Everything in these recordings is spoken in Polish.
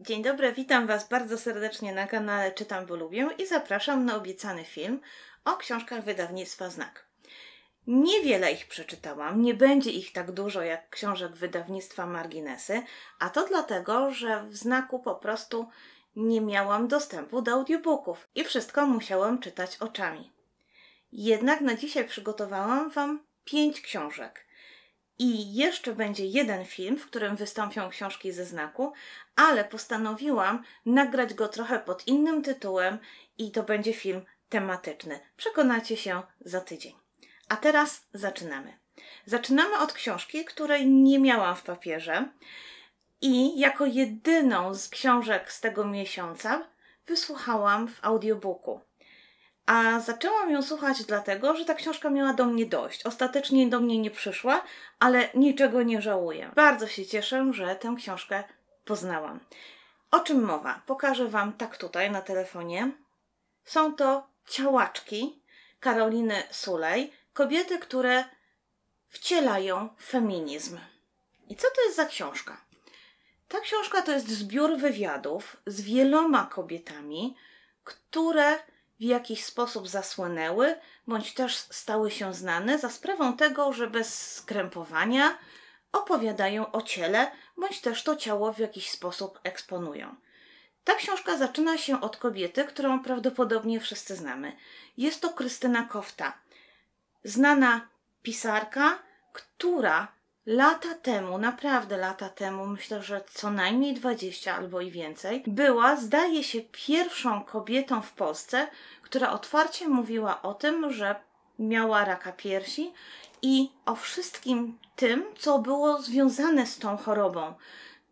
Dzień dobry, witam Was bardzo serdecznie na kanale Czytam, bo lubię i zapraszam na obiecany film o książkach wydawnictwa Znak. Niewiele ich przeczytałam, nie będzie ich tak dużo jak książek wydawnictwa Marginesy, a to dlatego, że w Znaku po prostu nie miałam dostępu do audiobooków i wszystko musiałam czytać oczami. Jednak na dzisiaj przygotowałam Wam pięć książek – i jeszcze będzie jeden film, w którym wystąpią książki ze znaku, ale postanowiłam nagrać go trochę pod innym tytułem i to będzie film tematyczny. Przekonacie się za tydzień. A teraz zaczynamy. Zaczynamy od książki, której nie miałam w papierze i jako jedyną z książek z tego miesiąca wysłuchałam w audiobooku. A zaczęłam ją słuchać dlatego, że ta książka miała do mnie dojść. Ostatecznie do mnie nie przyszła, ale niczego nie żałuję. Bardzo się cieszę, że tę książkę poznałam. O czym mowa? Pokażę Wam tak tutaj na telefonie. Są to ciałaczki Karoliny Sulej, kobiety, które wcielają feminizm. I co to jest za książka? Ta książka to jest zbiór wywiadów z wieloma kobietami, które w jakiś sposób zasłonęły, bądź też stały się znane za sprawą tego, że bez skrępowania opowiadają o ciele, bądź też to ciało w jakiś sposób eksponują. Ta książka zaczyna się od kobiety, którą prawdopodobnie wszyscy znamy. Jest to Krystyna Kofta, znana pisarka, która lata temu, naprawdę lata temu, myślę, że co najmniej 20 albo i więcej, była, zdaje się, pierwszą kobietą w Polsce, która otwarcie mówiła o tym, że miała raka piersi i o wszystkim tym, co było związane z tą chorobą,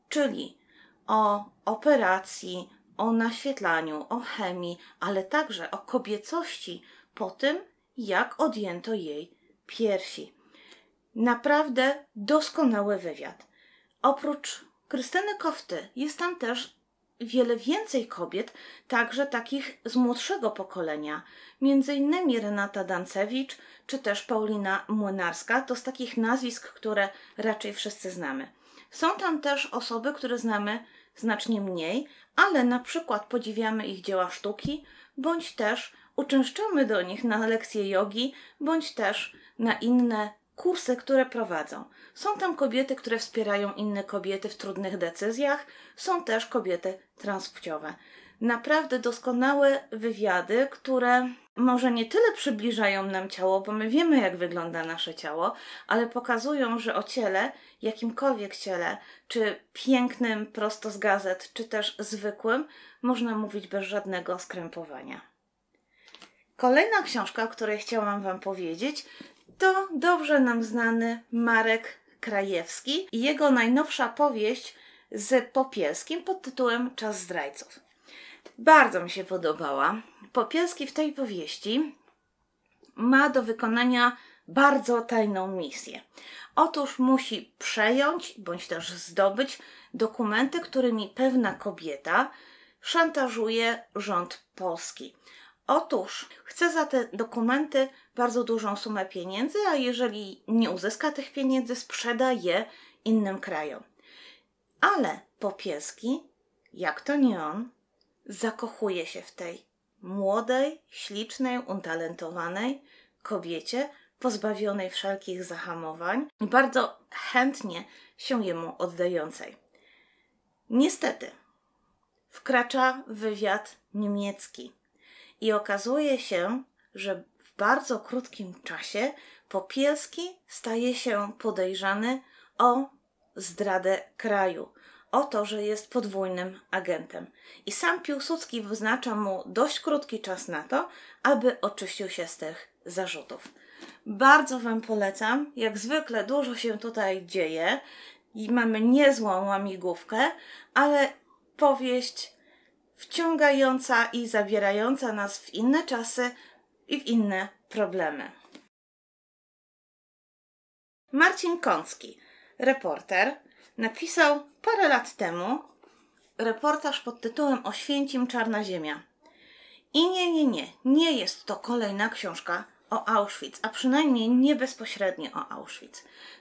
czyli o operacji, o naświetlaniu, o chemii, ale także o kobiecości po tym, jak odjęto jej piersi. Naprawdę doskonały wywiad. Oprócz Krystyny Kofty jest tam też wiele więcej kobiet, także takich z młodszego pokolenia, między innymi Renata Dancewicz czy też Paulina Młynarska, to z takich nazwisk, które raczej wszyscy znamy. Są tam też osoby, które znamy znacznie mniej, ale na przykład podziwiamy ich dzieła sztuki, bądź też uczęszczamy do nich na lekcje jogi, bądź też na inne kursy, które prowadzą. Są tam kobiety, które wspierają inne kobiety w trudnych decyzjach, są też kobiety transpłciowe. Naprawdę doskonałe wywiady, które może nie tyle przybliżają nam ciało, bo my wiemy, jak wygląda nasze ciało, ale pokazują, że o ciele, jakimkolwiek ciele, czy pięknym prosto z gazet, czy też zwykłym, można mówić bez żadnego skrępowania. Kolejna książka, o której chciałam Wam powiedzieć, to dobrze nam znany Marek Krajewski i jego najnowsza powieść z Popielskim pod tytułem Czas zdrajców. Bardzo mi się podobała. Popielski w tej powieści ma do wykonania bardzo tajną misję. Otóż musi przejąć bądź też zdobyć dokumenty, którymi pewna kobieta szantażuje rząd polski. Otóż chce za te dokumenty bardzo dużą sumę pieniędzy, a jeżeli nie uzyska tych pieniędzy, sprzeda je innym krajom. Ale Popieski, jak to nie on, zakochuje się w tej młodej, ślicznej, utalentowanej kobiecie, pozbawionej wszelkich zahamowań i bardzo chętnie się jemu oddającej. Niestety, wkracza wywiad niemiecki i okazuje się, że w bardzo krótkim czasie Popielski staje się podejrzany o zdradę kraju, o to, że jest podwójnym agentem. I sam Piłsudski wyznacza mu dość krótki czas na to, aby oczyścił się z tych zarzutów. Bardzo Wam polecam. Jak zwykle dużo się tutaj dzieje i mamy niezłą łamigłówkę, ale powieść wciągająca i zabierająca nas w inne czasy i w inne problemy. Marcin Kącki, reporter, napisał parę lat temu reportaż pod tytułem Oświęcim Czarna Ziemia. I nie, nie, nie, nie jest to kolejna książka o Auschwitz, a przynajmniej nie bezpośrednio o Auschwitz.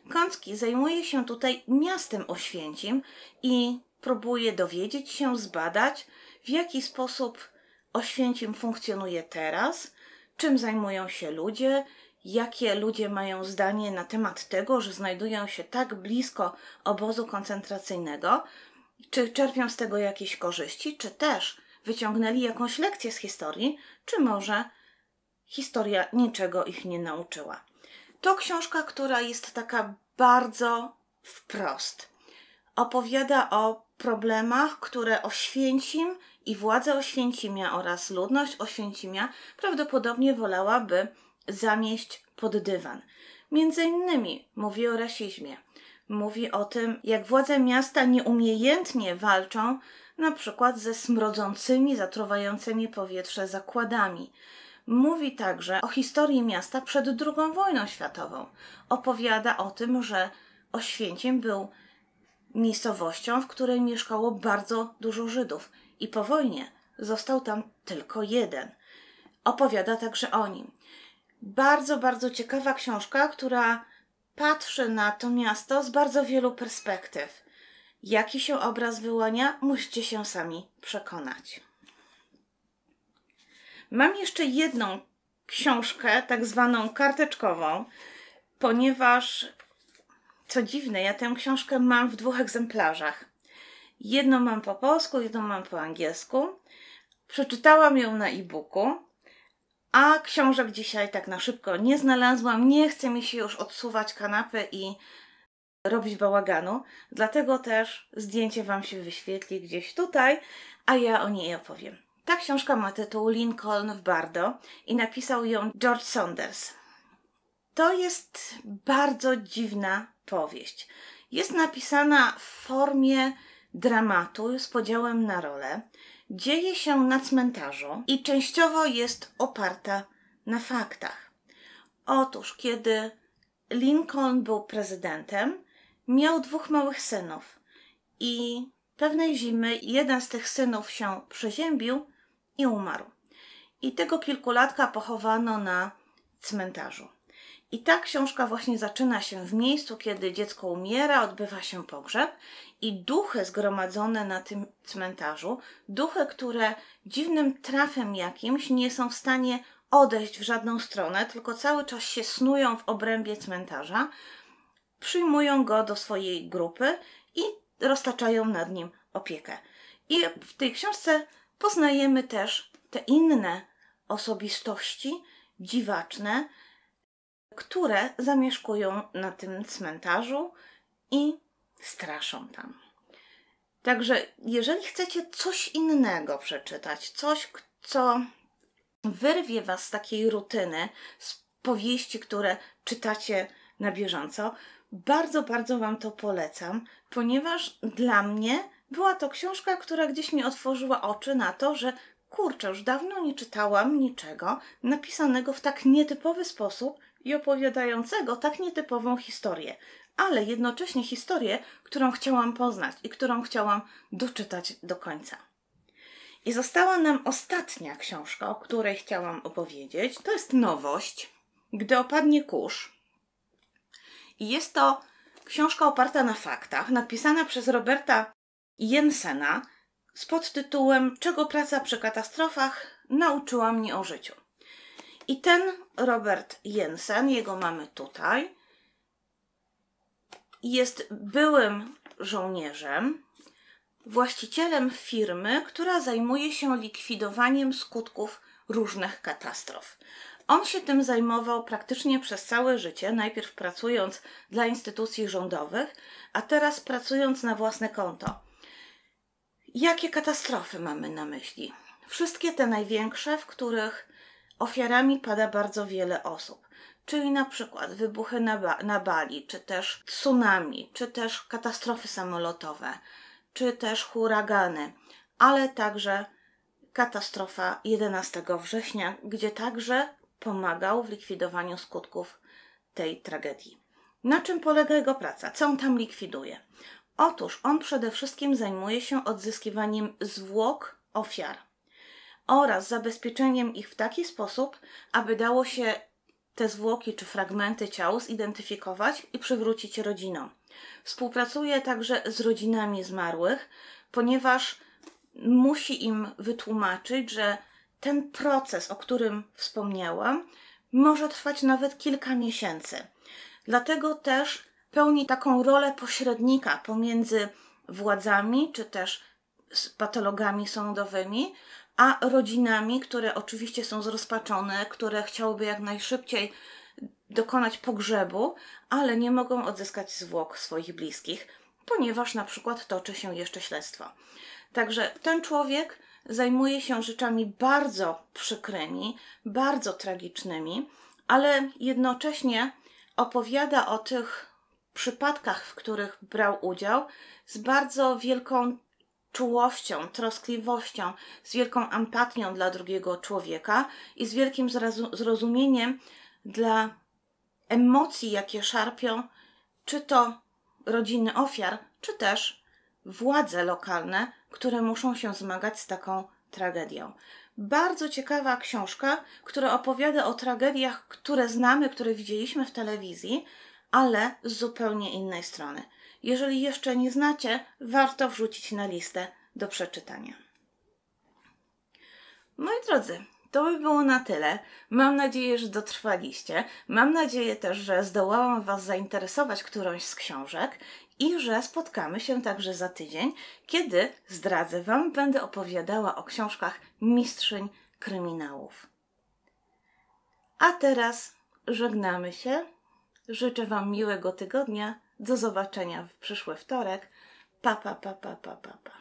Kącki zajmuje się tutaj miastem Oświęcim i próbuje dowiedzieć się, zbadać, w jaki sposób Oświęcim funkcjonuje teraz, czym zajmują się ludzie, jakie ludzie mają zdanie na temat tego, że znajdują się tak blisko obozu koncentracyjnego, czy czerpią z tego jakieś korzyści, czy też wyciągnęli jakąś lekcję z historii, czy może historia niczego ich nie nauczyła. To książka, która jest taka bardzo wprost. Opowiada o problemach, które Oświęcim i władze Oświęcimia oraz ludność Oświęcimia prawdopodobnie wolałaby zamieść pod dywan. Między innymi mówi o rasizmie. Mówi o tym, jak władze miasta nieumiejętnie walczą na przykład ze smrodzącymi, zatruwającymi powietrze zakładami. Mówi także o historii miasta przed II wojną światową. Opowiada o tym, że Oświęcim był miejscowością, w której mieszkało bardzo dużo Żydów i po wojnie został tam tylko jeden. Opowiada także o nim. Bardzo, bardzo ciekawa książka, która patrzy na to miasto z bardzo wielu perspektyw. Jaki się obraz wyłania, musicie się sami przekonać. Mam jeszcze jedną książkę, tak zwaną karteczkową, ponieważ co dziwne, ja tę książkę mam w dwóch egzemplarzach. Jedną mam po polsku, jedną mam po angielsku. Przeczytałam ją na e-booku, a książek dzisiaj tak na szybko nie znalazłam. Nie chce mi się już odsuwać kanapy i robić bałaganu, dlatego też zdjęcie Wam się wyświetli gdzieś tutaj, a ja o niej opowiem. Ta książka ma tytuł Lincoln w Bardo i napisał ją George Saunders. To jest bardzo dziwna powieść. Jest napisana w formie dramatu z podziałem na role. Dzieje się na cmentarzu i częściowo jest oparta na faktach. Otóż, kiedy Lincoln był prezydentem, miał dwóch małych synów i pewnej zimy jeden z tych synów się przeziębił i umarł. I tego kilkulatka pochowano na cmentarzu. I ta książka właśnie zaczyna się w miejscu, kiedy dziecko umiera, odbywa się pogrzeb i duchy zgromadzone na tym cmentarzu, duchy, które dziwnym trafem jakimś nie są w stanie odejść w żadną stronę, tylko cały czas się snują w obrębie cmentarza, przyjmują go do swojej grupy i roztaczają nad nim opiekę. I w tej książce poznajemy też te inne osobistości dziwaczne, które zamieszkują na tym cmentarzu i straszą tam. Także jeżeli chcecie coś innego przeczytać, coś, co wyrwie was z takiej rutyny, z powieści, które czytacie na bieżąco, bardzo, bardzo wam to polecam, ponieważ dla mnie była to książka, która gdzieś mi otworzyła oczy na to, że kurczę, już dawno nie czytałam niczego napisanego w tak nietypowy sposób, i opowiadającego tak nietypową historię, ale jednocześnie historię, którą chciałam poznać i którą chciałam doczytać do końca. I została nam ostatnia książka, o której chciałam opowiedzieć. To jest nowość, gdy opadnie kurz. I jest to książka oparta na faktach, napisana przez Roberta Jensena z podtytułem Czego praca przy katastrofach nauczyła mnie o życiu. I ten Robert Jensen, jego mamy tutaj, jest byłym żołnierzem, właścicielem firmy, która zajmuje się likwidowaniem skutków różnych katastrof. On się tym zajmował praktycznie przez całe życie, najpierw pracując dla instytucji rządowych, a teraz pracując na własne konto. Jakie katastrofy mamy na myśli? Wszystkie te największe, w których Ofiarami pada bardzo wiele osób, czyli na przykład wybuchy na, ba na Bali, czy też tsunami, czy też katastrofy samolotowe, czy też huragany, ale także katastrofa 11 września, gdzie także pomagał w likwidowaniu skutków tej tragedii. Na czym polega jego praca? Co on tam likwiduje? Otóż on przede wszystkim zajmuje się odzyskiwaniem zwłok ofiar oraz zabezpieczeniem ich w taki sposób, aby dało się te zwłoki czy fragmenty ciał zidentyfikować i przywrócić rodzinom. Współpracuje także z rodzinami zmarłych, ponieważ musi im wytłumaczyć, że ten proces, o którym wspomniałam, może trwać nawet kilka miesięcy. Dlatego też pełni taką rolę pośrednika pomiędzy władzami czy też z patologami sądowymi, a rodzinami, które oczywiście są zrozpaczone, które chciałyby jak najszybciej dokonać pogrzebu, ale nie mogą odzyskać zwłok swoich bliskich, ponieważ na przykład toczy się jeszcze śledztwo. Także ten człowiek zajmuje się rzeczami bardzo przykrymi, bardzo tragicznymi, ale jednocześnie opowiada o tych przypadkach, w których brał udział, z bardzo wielką czułością, troskliwością, z wielką empatią dla drugiego człowieka i z wielkim zrozumieniem dla emocji, jakie szarpią, czy to rodziny ofiar, czy też władze lokalne, które muszą się zmagać z taką tragedią. Bardzo ciekawa książka, która opowiada o tragediach, które znamy, które widzieliśmy w telewizji, ale z zupełnie innej strony. Jeżeli jeszcze nie znacie, warto wrzucić na listę do przeczytania. Moi drodzy, to by było na tyle. Mam nadzieję, że dotrwaliście. Mam nadzieję też, że zdołałam Was zainteresować którąś z książek i że spotkamy się także za tydzień, kiedy zdradzę Wam, będę opowiadała o książkach mistrzyń kryminałów. A teraz żegnamy się. Życzę Wam miłego tygodnia do zobaczenia w przyszły wtorek. Pa, pa, pa, pa, pa, pa. pa.